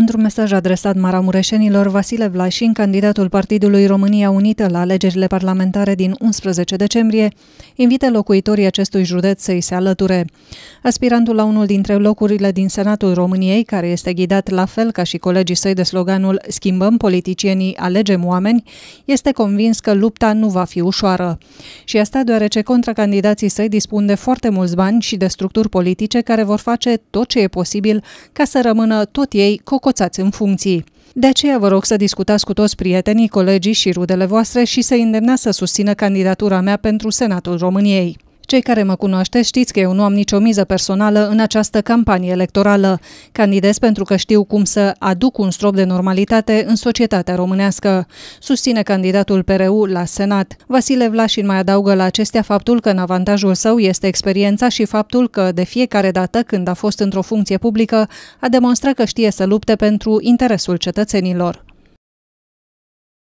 Într-un mesaj adresat maramureșenilor, Vasile Vlașin, candidatul Partidului România Unită la alegerile parlamentare din 11 decembrie, invită locuitorii acestui județ să-i se alăture. Aspirantul la unul dintre locurile din Senatul României, care este ghidat la fel ca și colegii săi de sloganul Schimbăm politicienii, alegem oameni, este convins că lupta nu va fi ușoară. Și asta deoarece contracandidații săi dispun de foarte mulți bani și de structuri politice care vor face tot ce e posibil ca să rămână tot ei co acoțați în funcții. De aceea vă rog să discutați cu toți prietenii, colegii și rudele voastre și să îndemnați să susțină candidatura mea pentru Senatul României. Cei care mă cunoaște știți că eu nu am nicio miză personală în această campanie electorală. Candidez pentru că știu cum să aduc un strop de normalitate în societatea românească. Susține candidatul PRU la Senat. Vasile Vlașin mai adaugă la acestea faptul că în avantajul său este experiența și faptul că de fiecare dată când a fost într-o funcție publică a demonstrat că știe să lupte pentru interesul cetățenilor.